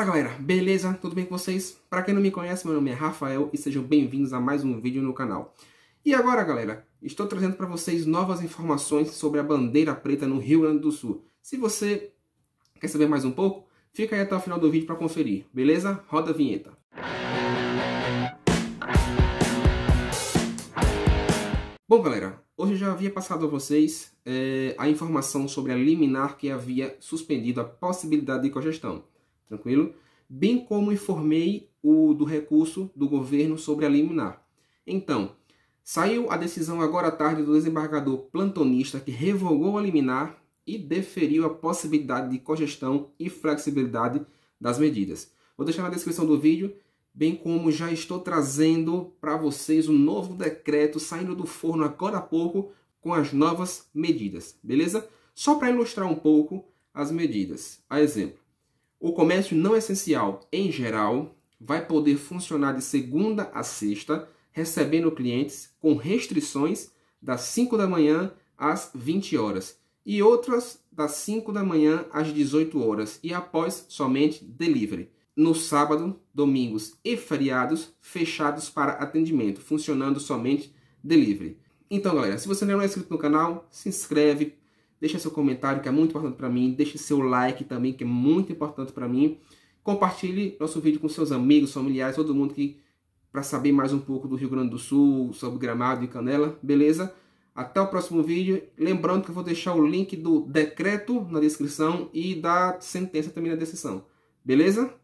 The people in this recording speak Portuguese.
Fala galera, beleza? Tudo bem com vocês? Para quem não me conhece, meu nome é Rafael e sejam bem-vindos a mais um vídeo no canal. E agora galera, estou trazendo para vocês novas informações sobre a bandeira preta no Rio Grande do Sul. Se você quer saber mais um pouco, fica aí até o final do vídeo para conferir, beleza? Roda a vinheta. Bom galera, Hoje eu já havia passado a vocês é, a informação sobre a liminar que havia suspendido a possibilidade de cogestão tranquilo? Bem como informei o do recurso do governo sobre a liminar. Então, saiu a decisão agora à tarde do desembargador plantonista que revogou a liminar e deferiu a possibilidade de cogestão e flexibilidade das medidas. Vou deixar na descrição do vídeo, bem como já estou trazendo para vocês o um novo decreto saindo do forno agora há pouco com as novas medidas, beleza? Só para ilustrar um pouco as medidas. A exemplo, o comércio não essencial, em geral, vai poder funcionar de segunda a sexta, recebendo clientes com restrições das 5 da manhã às 20 horas e outras das 5 da manhã às 18 horas e após somente delivery. No sábado, domingos e feriados fechados para atendimento, funcionando somente delivery. Então, galera, se você não é inscrito no canal, se inscreve, Deixa seu comentário, que é muito importante para mim. Deixe seu like também, que é muito importante para mim. Compartilhe nosso vídeo com seus amigos, familiares, todo mundo que para saber mais um pouco do Rio Grande do Sul, sobre Gramado e Canela, beleza? Até o próximo vídeo. Lembrando que eu vou deixar o link do decreto na descrição e da sentença também na descrição. Beleza?